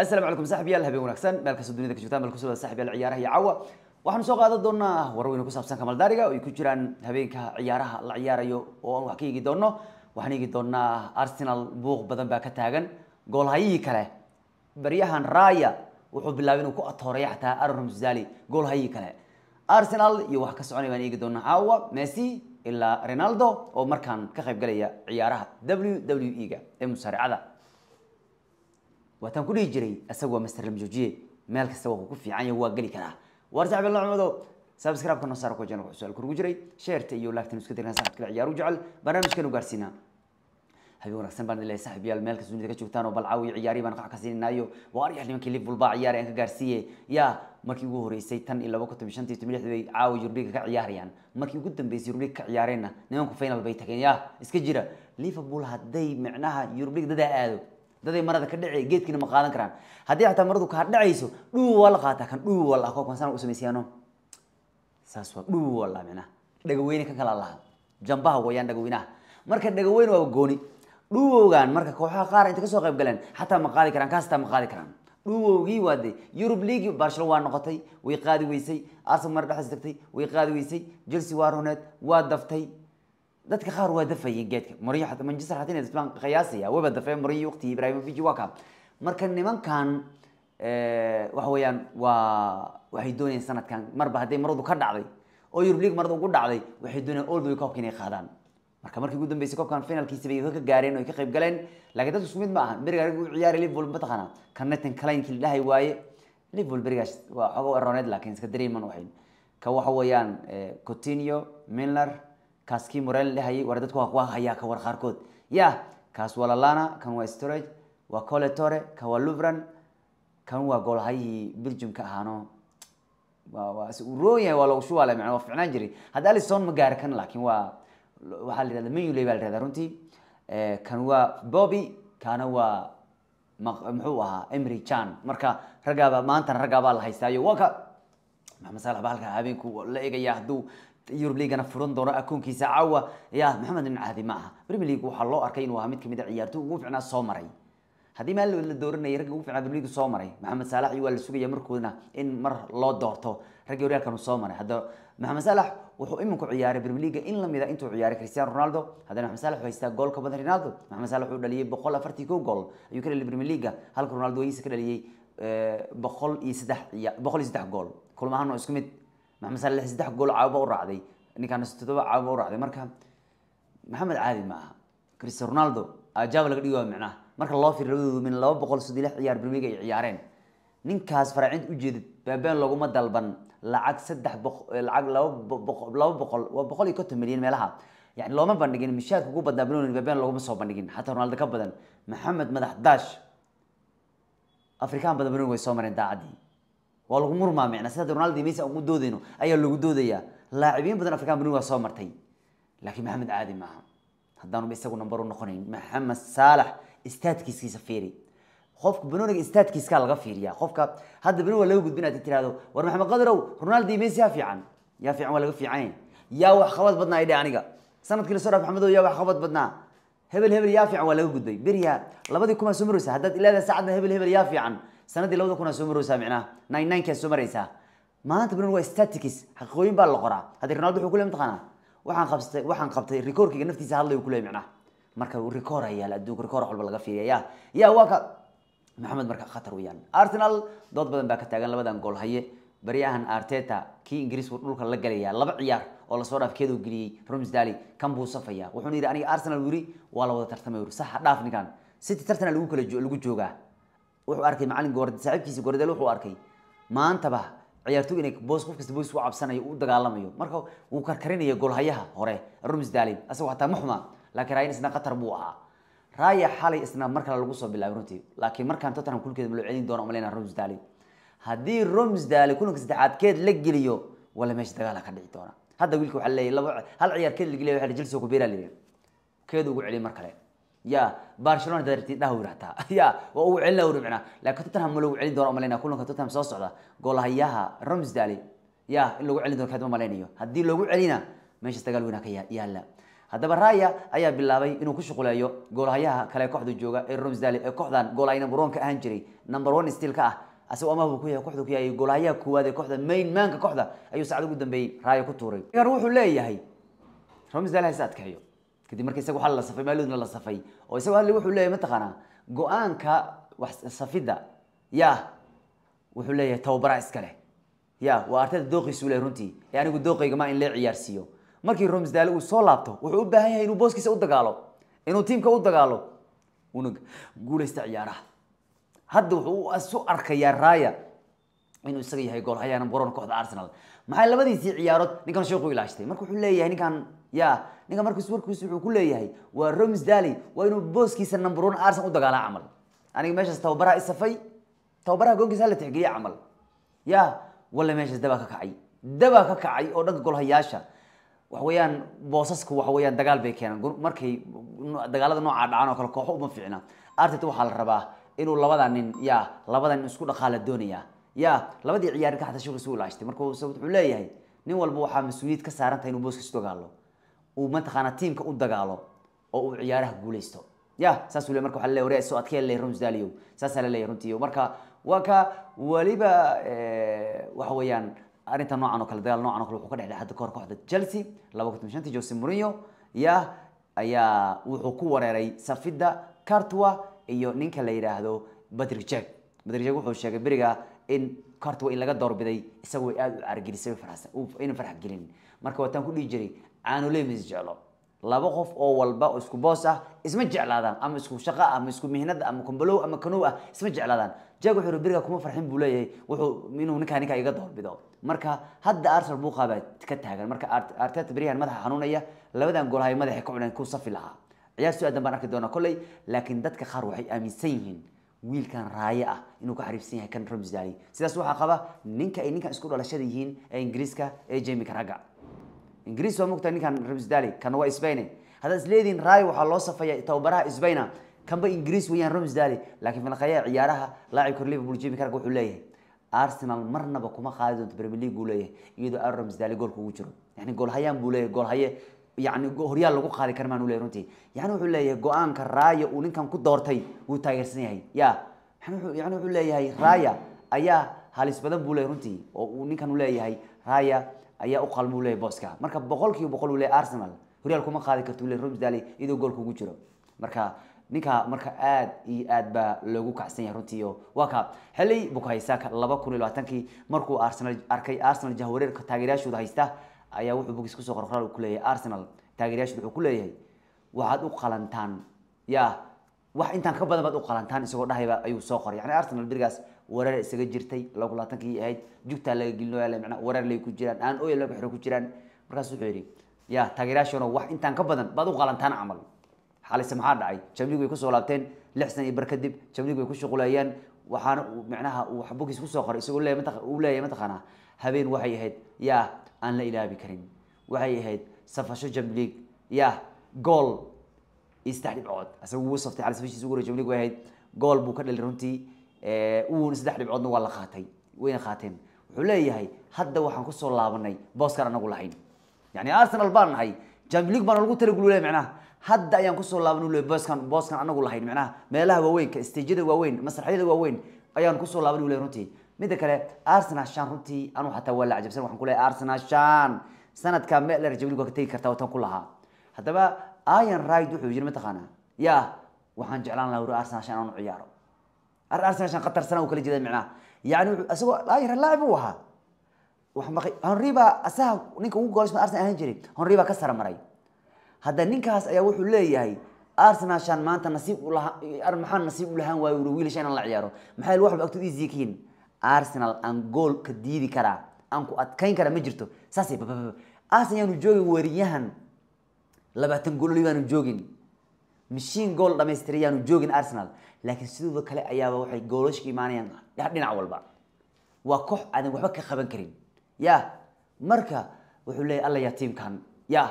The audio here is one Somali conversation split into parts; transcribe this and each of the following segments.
asalaamu calaykum saaxibayaal habeen wanaagsan meel kastoo dunida ka joogtaan bal kusoo wada saaxibayaal ciyaaraha iyo cawa waxaanu soo qaadan doonaa warweyne ku saabsan kamaldaariga oo ay ku jiraan habeenka ciyaaraha la ciyaarayo oo aan wax ka eegi doonno waxaan eegi doonaa arsenal buuq badan baa ka taagan goolhayihii kale baryahan raya wuxuu bilaabay inuu ku atooreeya xataa aaron ramsali goolhayihii kale arsenal iyo wax ka soconaya baan eegi doonaa caawa messi ilaa ronaldo oo markaan ka qayb galaya ciyaaraha w w e-ga ee musaaracada waataan ku dhihi jiray isagu waa master lamjoojiye meel kasta waa ku fiican yahay waa geli karaa waar saxbi lacmado sabscribe-ka noo saara kujan su-aal kurugu jiray sheerta iyo laagtan isku dirnaa saxad kala ciyaaru jecel barnaamijkan u gaarsiinaa habeen wanaagsan baan leeyahay saaxiibayaal meel kasta dunida ka joogtaan oo bal ciyaari baan qac ka siinayo waa aryax nimankii liverpool baa ciyaari aan ka gaarsiiye yaa markii ugu horeysay tan iyo laba kutoban shantii toban lixdii bay caawa yurbiga ka ciyaarayaan markii ugu dambeysay yurbiga ka ciyaareenna nimanku final bay tageen yaa iska jira liverpool hadday micnaha yurbiga dadaa aado daday marada ka dhacay geedkiina ma qaadan karaan haddii xataa maradu kaa dhacayso dhuu waa la qaataa kan dhuu waa la koo konsaan u samaysiyaano saas waa dhuu waa la micnaha dhagaweyne kan kala laha jambaha wayaan dhagaweynaha marka dhagaweyne waa gooni dhuwowgan marka kooxaha qaar inta kasoo qayb galeen xataa ma qaadi karaan kaas hataa ma qaadi karaan dhuwowgii waa de yurub leagi barshelo waa noqotay way qaadi weysay arsenal mar dhexdiis tagtay way qaadi weysay jelse waa runeed waa daftay dadka qaar waa dafayeen geedka moriyo hata manchester hata inay qiyaasaya ah. waba dafeen moriyo waqti ibraahimovic waa kaan marka nimankan eh, waxa weeyaan waa waxay doonayeen sanadkan marba hadday maradu ka dhacday oo Europe League marada ugu dhacday waxay doonayeen all way koobka inay qaadaan marka markii ugu dambeysay koobkan finalkiisa bay ka gaareen oo ka qayb galeen laakiin dadku isku mid ma ahan beriga u ciyaari Liverpool ma taqaana kannetan kaleenkii dhahay waaye Liverpool berigaas waa xogo eroneed laakiin iska dareeman waxay ka waxa weeyaan eh, Coutinho Milner kaas kii morel dhehayay war dadku waa kuwa hayaa ka war qaarkood ya kaas waa lalana kan waa storage waa coletore kan waa luvran kan waa goolhayihii belgium ka ahaano waa is uroon yahay waa lagu shubaale macna waa ficnaan jiray hadda alison ma gaari kan laakiin waa waxaa la yidhahda menule baa la yidhahda runtii eh, kan waa bobby kana waa muxuu ahaa emry jan marka raggaaba maantana raggaabaa la haystaayo waa ka maxamed saalax baa halka habeenku la eegaya hadduu yurub ligana furan doono akoonkiisa caawa ya maxamed nin caadi ma aha premier league waxaa loo arkay inuu ahaa mid kamid a ah ciyaarto ugu ficnaa soo maray haddii maal la dooranayay ragga ugu ficnaa premier league soo maray maxamed saalax iyo waa la sugaya markoodna in mar loo doorto raggii horyaalkan soo maray hadda maxamed saalax wuxuu iminku ciyaaray premier league in lamid a ah intuu ciyaaray cristiano ronaldo haddana maxamed saalax wuxuu haystaa gool ka badan ronaldo maxamed saalax wuxuu dhaliyay boqol afartii kow gool ayuu ka dhaliyay premier league halka ronaldo wegiisa ka dhaliyay eh, boqol iyo saddex boqol iyo saddex gool kulma isku mid maxamed sal saddex gool caabuba u raacday ninkaas toddoba caabuba u raacday marka maxamed caadi ma aha christian ronaldo ajaaba laga dhigi waa micnaha marka loo fiir labadoodu min laba boqol soddon lix ciyaar bermiga ay ciyaareen ninkaas faraacinta ujeedid baabeen loguma dalban lacag saddex boq eh, lacag laba boqol laba boqol waa boqol iyo konton milyan meelaha yani looma bandhigin mishaadka ugu badnaa bilon baabeen loguma soo bandhigin xataa ronaldo ka badan maxamed madax daash afrikaan badan bilon way soo mareen daacaddii waa lagu murmaa micna sida ronaldo mesa ugu doodayno ayaa lagu doodayaa laacibiin badan african beni waa soo martay laakiin maxamed caadi maaha hadaanuba isagu number u noqonayn maxamed saalax staadkiiskiisa fiiri qofka benoniga staadkiiskaa laga fiiriya qofka hadda beni waa laga gudbin aad tirahdo war maxamed qadirow ronaldo mesi yaa fiican yaa fiican waa laga fiican yaa wax qabad badnaa idhe aniga sanadkii lasoo dhaaf maxamedow yaa wax qabad badnaa hebel hebel yaa fiican waa laga gudbay beriya labadii kumaa soo maraysa haddaad ilaada saacadna hebel hebel yaa fiican sanadii labada kun aa soo maraysaa nine ninkaa soo maanta brin waa statics xaqiiqooyin baa la qoraa haddii ronaldo wuxuu kuley mataqaanaa waxaan qabtay waxaan qabtay rekoorkiga naftiisa hadlay kuley micnaha marka rekoor ayaa adduunka rekoor walba laga fiiriyaya ya waa maxamed marka khatar weeyaan arsenal dood badan baa ka taagan labadan gool haye baryahan arteta kii ingiriisku dhulka la galayaa laba ciyaar oo lasoo dhaaf geliyey romsdali kan buu safaya wuxuuna yidhi aniga arsenal yiri waa la wada tartamay saxa dhaaf ninkan city tartana lagu kala lagu joogaa wuxuu arkay macalin gor saaxiibkiisa gordel wuxuu arkay maantaba ciyaartoy inay boos qof kasta boos u cabsanayo u dagaalamayo marka wuu karkarinaya golhayaha hore rumis daalin asagu hataa ma laakiin raayan isna qatar buu ahaa raaya xalay isna mar kale lagu soo bilaabay runtii laakiin markaan tottenham kulkeed ma loo celin doono umaleynaa rumis daali haddii rumis daali kulanka saddexaadkeed la geliyo wala meesha dagaala ka dhici doona hadda wiilka waxaa leeyahy laba hal ciyaarkeed la geliya waxaa jilsoo kubera leeyahy keed ugu celiy mar kale ya barcelona darti ya waa ugu celina wuri macnaa laakiin tottenham ma lagu celin doono malayna kulanka tottenham soo socda goolahayaha ramsdale ya in lagu celin doono kaadma malaynayo haddii lagu celina meesha dagaal weynaa ka yaala haddaba raya ayaa bilaabay inuu ku shuquleeyo goolahayaha kale kooxda jooga ee ramsdale ee kooxdan goolahay number ahaan jiray number one still ah asagoo amahbu ku yahay kooxda ku yahay goolahayaha koowaad ee kooxda main maanka kooxda ayuu saacad ugu dambeeyey raya ku tuuray wuxuu leeyahay ramsdale hayse adkeeyo kadib marka isaga waa la safay maalodna la safay oo isaga alle wuxuu leeyahy mataqaanaa go-aanka safidda ya wuxuu leeyahay tababara iskale ya waa artada dooqiisu le runtii ee anigu dooqaygama in lee ciyaarsiiyo markii romsdale uu soo laabto wuxuu u baahan yahay inuu booskiisa u dagaalo inuu tiimka u dagaalo una guuleysta ciyaaraha hadda wuxuu isu arkayaa raaya inuu isaga yahay gool hayaanan garoon kooxda arsenal maxay labadiisii ciyaarood ninkan sheekuu ilaashtay marka wuxuu leeyahay ninkan ya ninka markiis warkiis wuxuu ku leeyahay waa roms daly waa inuu booskiisa nambaruun arsan u dagaalaa camal aniga meeshaas tababaraha isafay tababaraha goonkiisa la tixgeliye camal ya walla meeshaas dabaa ka kacay dabaa ka kacay oo dhanka golhayaasha waxa boosasku waxa dagaal bay keenaan markay dagaalada noocaa dhacaan oo kale kooxo uma fiicna artet waxaa la rabaa inuu labada nin ya labada nin isku dhaqaala doonaya ya labadii ciyaar ka xada sheekhu suu ilaashtay marka wuxuu leeyahay nin walba waxaa mas-uuliyad ka saarantah inuu booskaisu dagaalo uu mataqaanaa tiimka u dagaalo oo uu ciyaaraha guuleysto ya saas le marka waa le wari soo adkee le ramsdaliyo saasaa laleeyahy runtii marka waa ka weliba eh, waxa weeyaan arrinta noocan o kale dagaal nocan o kale wuxuu ka dhexdhexay hadda kahor kooxda chelsea laba konton shantii jose murinyo ya ayaa wuxuu ku wareeray safida cartwa iyo ninka la yidhaahdo badri jeg badri jeg wuxuu sheegay beriga in horta waa in laga doorbiday isaga way aada u caargelisay farxsan farax gelin marka waataan ku dhihi jiray caanolemis jeclo laba qof oo walba oo isku boos ah isma jeclaadaan ama isku shaqa ama isku mihnada ama kumbalow ama kanow ah isma jeclaadaan jag wuxuu beriga kuma farxin buu leeyahay wuxuu inuu ninkaa ninkaa iga doorbido marka hadda arsenal buuqaa baa ka taagan marka arteta beriyahan madaxa xanuunaya labadan goolhay madaxay ka cuneen ku safi lahaa ciyaar su-aadan baan arki doonaa kolley laakiin dadka qaar waxay aaminsan yihiin wiilkan raaye ah inuu ka xariifsan yahay kan Ramsey sidaas waxa qaba ninka ay ninkan isku dhalashada yihiin ee Ingiriiska ee Jamie Carragher Ingiriis waa mugtaa ninkan Ramsey Dali waa Spain hada isleedin raaye waxa loo safaya tababaraha Spain kanba Ingiriis weeyaan Ramsey laakiin fil qayaa ciyaaraha laacibka Liverpool Jamie Carragher wuxuu leeyahay Arsenal marnaba kuma qaadi doonto Premier League leeyahay iyadoo Ramsey Dali goolka ugu jiro yani gool buu leeyahay gool yani horyaal lagu qaadi kara maanu leey runtii yani wuxuu leeyahay go-aanka raaya uu ninkan ku doortay wuu taageersan yahay ya yani wuxuu leeyahay raaya ayaa halis badan buu leey runtii oo uu ninkan u leeyahay raaya ayaa u qalma u booska marka boqol boqol uu leeyahay arsenal horyaal kuma qaadi karto uu leeyahay romsdale iyadoo goolka ugu jiro marka ninka marka aad iyo aad baa loogu kacsan yahay runtii oo waa ka xilay bukahaysaka laba kun iyo labaatankii markuu arsenal arkay arsenal jahwareerka taageerayaashooda haysta ayaa wuxuu bogiis kusoo qorqoraal uu kuleeyahay arsenal taageerayaashu wuxuu kuleeyahay waxaad u qalantaan yaa wax intaan ka badan baad u qalantaan isagoo dhahayba ayuu soo qoray yani arsenal birigaas weerar isaga jirtay laba ahayd jugtaa laga gelinooyaale macnaa weerar ku jiraan aan ooyal laga xiro ku jiraan markaas wuxuu yidhi yaa taageerayaashuna wax intaan ka badan baad u qalantaan camal xaalise maxaa dhacay jamlig way kusoo laabteen lix san iyo bar kadib jamlig way ku shuquleeyeen waxaana macnaha uu bogiis kusoo qoray isagoo leeyahay mataqaanaa habeen waxay ahayd yaa aan la ilaabi karin waxay ahayd safasho jamlig yah gool iyo saddex dhibcood isaga wuu saftay cali safashiisa ugu hore jamlig way ahayd gool buu ka dhalin runtii eh, uuna saddex dhibcoodna waa la qaatay wayna qaateen wuxuu leeyahay hadda waxaan kusoo laabanay booskaan anagu lahayn yani arsenal baan nahay jamlig baana lagu talagulu le hadda ayaan kusoo laaban le booskan booskaan anagu lahayn manaha meelaha waaweyn stejyada waaweyn masraxyada waaweyn ayaan kusoo laaban ule runtii midda kale arsenal shan runtii anuu xataa waa la cajabsan waxaan kuleeyahay arsenal shan sanadka meler jabligu waa ka tegi kartaa watan ku lahaa haddaba iron ride wuxuu yiri mataqaanaa ya waxaan jeclaan lahaa wuri arsenal shan aanu ciyaaro arsenal shan qatar sana uu kala jeeda micnaha yacni isagoo iron laacib uu ahaa honri baa asaha ninka ugu goolasma arsenal ahaan jiray honri baa ka sara maray hadda ninkaas ayaa wuxuu leeyahay arsenal shan maanta nasiib ulahaa maxaan nasiib ulahaan waayo wuri wiilasha inaan la ciyaaro maxaa wax walba agtood easy ka yihin arsenal aan gool ka diidi karaa aan ku adkayn karaa ma jirto saasay arsenal yaanu joogin wariyahan labaatan goololi baanu joogin mashiin gool dhamaystira yaanu joogin arsenal laakiin sidooda kale ayaaba waxay goolashka imaanayaan dhinac walba waa koox aadan waxba ka qaban karin ya marka wuxuu leeyahy alla yaa tiimkan ya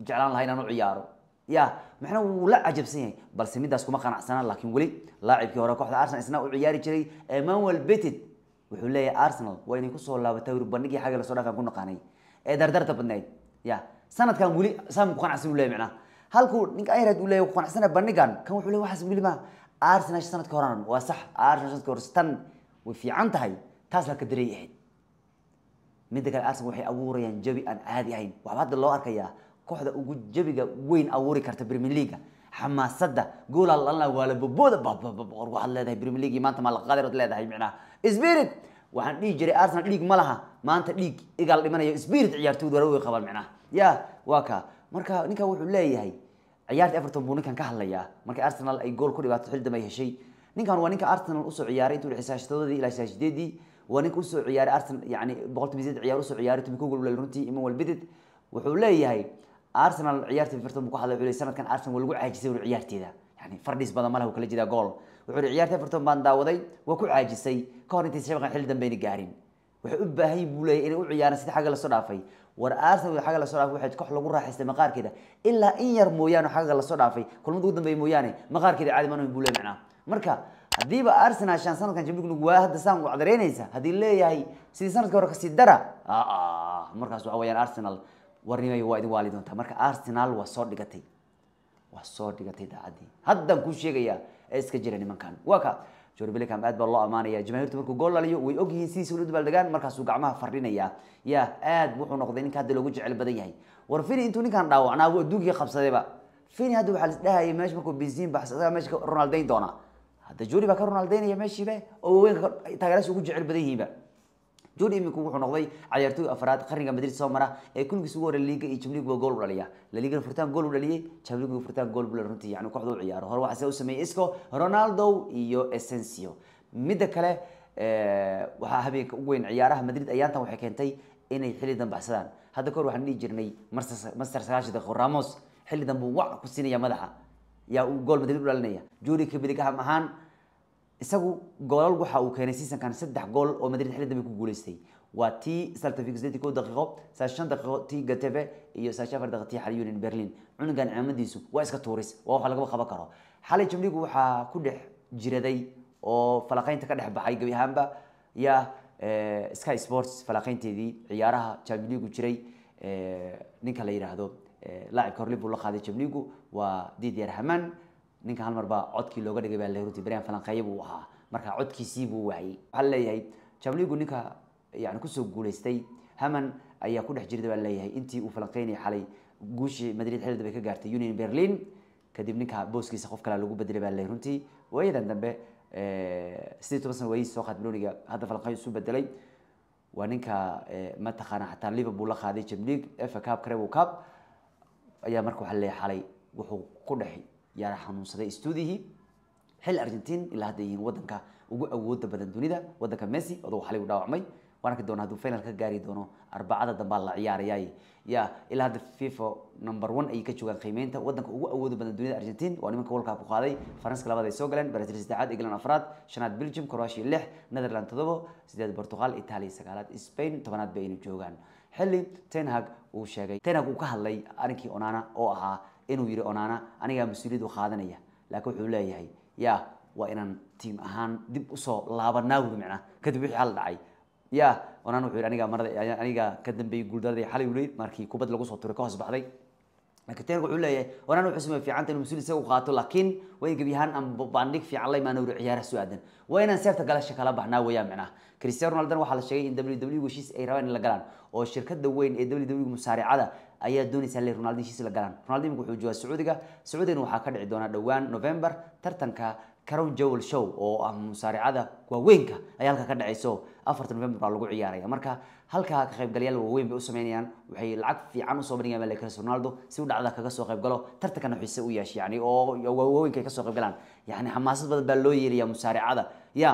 jeclaan lahaa inaan u ciyaaro ya maxna wuu la cajabsan yahay balse midaas kuma qanacsana laakiin weli laacibkii hore kooxda arsenal isna u ciyaari jiray emmanuel betit wuxuu leeyahay arsenal waa idinku soo laabatay wr xagga lasoo dhaankan ku naqaanay ee daardaarta badnayd ya sanadkan weli saami kuqanacsan u leeyahy macnaha halkuu ninka irad u leeyahy kuqanacsana bandhigan kan wuxuu leeyahy waxaas weli ma arsenal sanadka horan waa sax arsenal sanadka hore tan way fiican tahay taas la ka dareey ahayd midda kale arsenal waxay abuurayaan jabi aan caadi ahayn waxba hadda loo arkayaa kooxda ugu jabiga weyn abuuri karta premier leaga xamaasadda gool waxaan dhihi jiray arsenal dhiig ma laha maanta dhiig igaal dhimanayo spirit ciyaartooydu qabaan micnaha ya waa kaa marka ninkan wuxuu leeyahay ciyaarta everton buu ninkan ka hadlayaa markii arsenal ay gool ku dhibaato xildam ay heshay ninkan waa ninka arsenal usoo ciyaaray intuu xisaashtadadii ilaa xisaashideedii waa ninka usoo ciyaaray arsenal yani boqolkiiba sideed ciyaar usoo ciyaaray tumi ku golwalel runtii iman wuxuu leeyahay arsenal ciyaartii everton buu ku hadlay wuxuu sanadkan arsenal waa lagu caajisay wuxuu ciyaarteeda yani fardhiis badan malaha kala jiraa gool wuxuu ciyaarta everton baan daawaday waa ku caajisay ka hor intay sabiqan xil dambeeyna gaarin wuxuu u baahan buu leeyahay inay u ciyaaraan sidii xagga lasoo dhaafay war arsenal xagga lasoo dhaafay waxay koox lagu raaxaystay maqaarkeeda ilaa in yar mooyaane xagga lasoo dhaafay kulamada ugu dambeeyay mooyaane maqaarkeeda caadi maanu buu leeyahay marka haddiiba arsenal sanadkan champions league waa hadda saan u haddii leeyahay sidii sanadkii hore kasii dara markaas waxa weeyaan arsenal warnimay waa idin waali doontaa marka arsenal waa soo dhigatay waa soo dhigatay daacaddii haddaan kuu sheegayaa ee iska jira nimankan waa ka jor bellingham aad baa loo amaanaya jamaahiirtu markuu gool dhaliyo way og yihiin sidiisa ula dabaaldegaan markaasuu gacmaha fardhinayaa yaa aad wuxuu noqday ninka hadda loogu jecel badan yahay war fini intuu ninkan dhaawacnaa wuu adduunkii qabsadayba fini hadda waxaa lisdhahaya meesha markuu bensiin baxsa isagaa meesha ka ronaldayn doonaa hadda jori baa ka ronaldaynaya meeshiibe oo waaweynka taageeraasi ugu jecel badan yihiinba jordi iminku wuxuu noqday cayaartooy afraad qarniga madrid soo mara ee kulligiis ugu horey liiga iyo jamliiguba gool u dhaliya laliigana furtaan gool u dhaliyey jamliiguba furtaan gool bula runtii yani kooxda u ciyaaro hore waxaa u sameeyey isco ronaldo iyo essensio midda kale waxaa habeenka ugu weyn ciyaaraha madrid ayaantan waxay keentay inay xilli dambaxsadaan hadda kahor waxaan dhihi jirnay master sagaashi daqiiqo ramos xilli dambu wac ku siinaya madaxa yaa uu gool madrid u dhalinaya jordi kabedigaxam ahaan isagu goolal waxa uu keenay seasonkan saddex gool oo Madrid xilli dambe ku guuleystay waa tii Celta Vigo sidii koo daqiiqo saashan daqiiqo iyo saashan afar daqiiqo tii Xal Union Berlin cunugan caamadiisu waa iska tuuris waa waxa laga qaban karo xalay jimligu waxaa ku dhex jiraday oo falaqaynta ka dhex baxay gabi ahaanba ya eh, Sky Sports falaqaynteedii ciyaaraha Champions jiray eh, ninka la yiraahdo لاعب eh, كورليبو la qaaday jimligu waa Didier Hamann ninka hal mar baa codkii looga dhigay baa leeruti baryan falanqeeye buu ahaa marka codkiisii buu waayey waxaa leeyahay jamligu ninka yani kusoo guulaystay haman ayaa ku dhex jirta baa leeyahay intii uu falanqeynayay xalay guushii madrid xilda bay ka gaartay union berlin kadib ninka booskiisa qof kale lagu bedelay baa leeruti waayadan dambe sidii toban sano waayey soo qaad miloniga hadda falanqeyn isu bedelay waa ninka mataqaana xataa liverpool la qaaday jamlig fa cup crebo cup ayaa marka waxaa xalay wuxuu ku dhexay yaana xanuunsaday istuudihii xil argentin ilaa hadda yihiin wadanka ugu awooda badan dunida wadanka messi oduu xalay dhaawacmay waan arki doonaa hadduu final ka gaari doono arbacada dambaa la ciyaarayaay ya ilaa hadda fifa number one ayay ka joogaan qiimeynta wadanka ugu awooda badan dunida argentin waa nimanka world cup qaaday faranska labaad soo galeen brazil saddexaad england afraad shanaad belgium croatia lix netherland todobo sideed portugal italia sagaalaad spain tobanaad bay aynu joogaan xilli tenhag uu sheegay tenhag uu ka hadlay arrinkii onana oo ahaa inuu yidhi onaana anigaa mas-uuliyadu qaadanaya laakiin wuxuu leeyahay ya waa inaan tiim ahaan dib usoo laabanaawd micnaa kadib wixii hal dhacay ya onaana wuxuu yidhi anigaa marada anigaa ka dambeeyey guuldaradii xalay ulid markii kubad lagu soo turay ka hoos baxday laakiin teerka wuxuu leeyahay waraan wuxuu sameey fiicanta inuu mas-uul isagu qaato laakiin waa gebi ahaan ama bandhig fiican la imaana wuri ciyaara soo aadan waa inaan seefta galasha kala baxnaa weeyaan macnaha cristiano ronaldan waxaa la sheegay in w w heshiis ay rabaan in la galaan oo shirkada weyn ee w w e musaaricada ayaa doonaysa le ronaldo heshiis la galaan ronaldo wuxuu joogaa sacuudiga sacuudigana waxaa ka dhici doona dhowaan november tartanka carow jowel show oo ah musaaricada waaweynka ayaa halka ka dhaceyso afarta novembar baa lagu ciyaaraya marka halkaa ka qaybgalayaal waaweyn bay u sameynayaan waxay lacag fiican usoo bandhigayaan baa cristiano ronaldo si u dhacda kaga qayb galo tartankana xiise u yeesha yani oo waaweynka ay kasoo qayb galaan yani xamaasad badan baa loo yeelaya musaaricada ya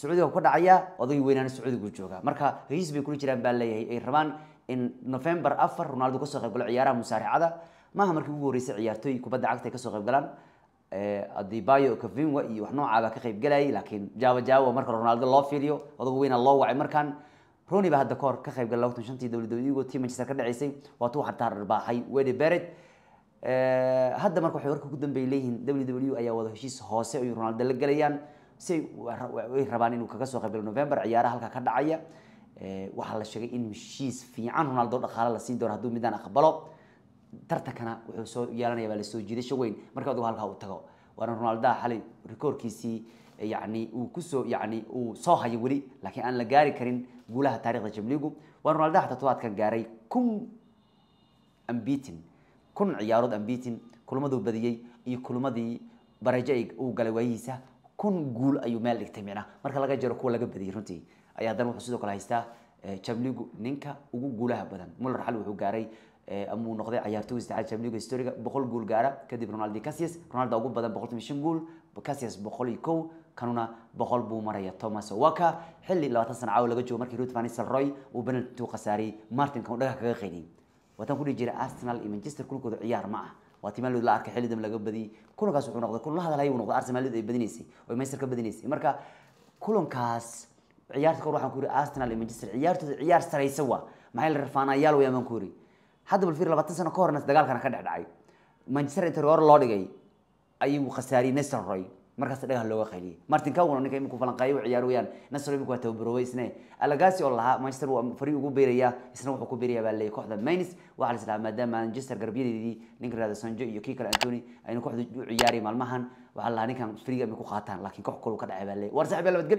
sacuudiga ku dhacaya odagii weynaana sacuudigu jooga marka hesiis bay kula jiraan baa leeyahay ay rabaan in novembar afar ronaldo kasoo qayb galo ciyaaraha musaaricada maaha markii ugu horreysay ciyaartooy kubadda cagta ay kasoo qayb galaan Eh, adibayo kavinwa iyo wax noocaaba ka qayb galayay laakiin jaawa jaawa marka ronaldo loo fiiliyo odagu weyna loo wacay markaan roni ba hadda kahor ka qayb galay lawatan shantii dowladweynigo tii manchester ka dhaceysay waatu wax hataa rarbaaxay wede beret eh, hadda marka waxay warka ugu dambeey leeyihiin ww e ayaa wada heshiis hoose ay ronaldo la gelayaan si ay rabaan inuu kaga soo qayb november ciyaaraha halka ka dhacaya eh, waxaa la sheegay in heshiis fiican ronaldo dhaqaale la siin doono hadduu midaan aqbalo tartankana wuxuu soo yeelanayaa la soo jiidasho weyn marka adigu halkaa u tago waana Ronaldo xalay rikoorkiisii yani uu ku soo yani uu soo hayo wali laakiin aan la gaari karin guulaha taariikhda Champions waana Ronaldo hata tobaadkan gaaray kun unbeaten kun ciyaarood unbeaten kulamaduu badiyay iyo kulamadii barajo uu galay waayihiisa kun guul ayuu meel dhigtay micna marka laga jaro kuwa laga badiyay runtii ayaa haddana wuxuu sidoo kale haystaa Champions ninka ugu guulaha badan Muller xal wuxuu gaaray amuu noqday cayaartoy saddexaad champions league historiga boqol gool gaara kadib ronaldo cassius ronaldo ugu badan boqoltan iyo shan cassius boqol iyo kow kanuna boqol buu maraya thomas waka xilli labaatan sana caawa laga joogo markii ruth van nistelrooy uu penalty khasaariyey martinka uu dhagax kaga qaydiyey wataan ku dhihi jira arsenal iyo manchester kulkooda ciyaar ma ah waa timaa la arkay xilli dambe laga badiyey kulankaas wuxuu noqday kulan la hadalaya uu noqday arsenal ay badinaysay oo manchester ka badinaysay marka kulankaas ciyaarta kor waxaan ku yidhi arsenal iyo manchester ciyaartooda ciyaar saraysa waa maxay la rafaanayaal way amaan ku yidhi hadda bal fiir labaatan sano ka horna dagaalkana ka dhexdhacay manchester interior loo dhigay ayuu khasaariyey nesroy markaas dhagaha looga qayliyay martin cowno ninka iminku falanqeeya u ciyaar weeyaan nasro iminku waa tababarowey isne alagaasi oo lahaa manchester waa farii ugu beerayaa isna wuxuu ku beerayaa baa leeyahay kooxda mainis waxaa la islaha maadaama manchester garabyadeedii ninka raada sanjo iyo kii kale antony ayna kooxda u ciyaariyay maalmahan waxaa la lahaa ninkan fariiga iminku qaataan laakiin koox kolu ka dhacay baa leeyahay war saaxiib labadgeli